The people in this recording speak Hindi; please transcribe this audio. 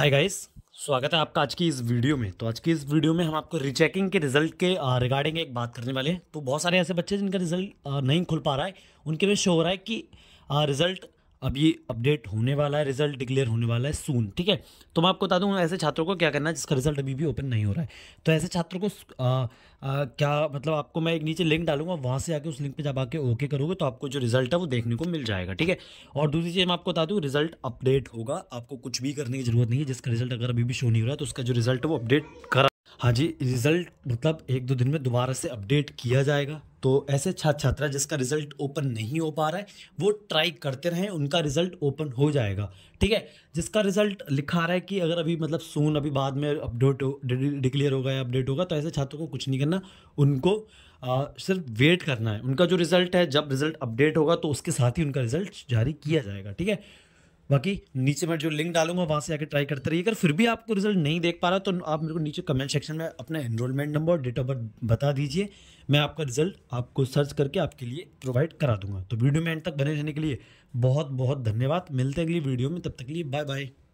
हाय गाइस स्वागत है आपका आज की इस वीडियो में तो आज की इस वीडियो में हम आपको रिचेकिंग के रिजल्ट के रिगार्डिंग एक बात करने वाले हैं तो बहुत सारे ऐसे बच्चे जिनका रिजल्ट नहीं खुल पा रहा है उनके लिए शो हो रहा है कि रिजल्ट अब ये अपडेट होने वाला है रिजल्ट डिक्लेयर होने वाला है सून ठीक है तो मैं आपको बता दूँ ऐसे छात्रों को क्या करना है जिसका रिजल्ट अभी भी ओपन नहीं हो रहा है तो ऐसे छात्रों को आ, आ, क्या मतलब आपको मैं एक नीचे लिंक डालूंगा वहाँ से आके उस लिंक पे जब आके ओके करोगे तो आपको जो रिजल्ट है वो देखने को मिल जाएगा ठीक है और दूसरी चीज़ मैं आपको बता दूँ रिजल्ट अपडेट होगा आपको कुछ भी करने की जरूरत नहीं है जिसका रिजल्ट अगर अभी भी शो नहीं हो रहा है तो उसका जो रिजल्ट है वो अपडेट करा हाँ जी रिजल्ट मतलब एक दो दिन में दोबारा से अपडेट किया जाएगा तो ऐसे छात्र छात्रा जिसका रिजल्ट ओपन नहीं हो पा रहा है वो ट्राई करते रहें उनका रिजल्ट ओपन हो जाएगा ठीक है जिसका रिजल्ट लिखा रहा है कि अगर अभी मतलब सून अभी बाद में अपडेट डिक्लेयर होगा या अपडेट होगा तो ऐसे छात्रों को कुछ नहीं करना उनको आ, सिर्फ वेट करना है उनका जो रिज़ल्ट है जब रिज़ल्ट अपडेट होगा तो उसके साथ ही उनका रिज़ल्ट जारी किया जाएगा ठीक है बाकी नीचे मैं जो लिंक डालूंगा वहाँ से आकर ट्राई करते रहिए अगर फिर भी आपको रिजल्ट नहीं देख पा रहा तो आप मेरे को नीचे कमेंट सेक्शन में अपना एनरोलमेंट नंबर और डेट ऑफ बर्थ बता दीजिए मैं आपका रिजल्ट आपको सर्च करके आपके लिए प्रोवाइड करा दूंगा तो वीडियो में एंड तक बने रहने के लिए बहुत बहुत धन्यवाद मिलते हैं अगली वीडियो में तब तक के लिए बाय बाय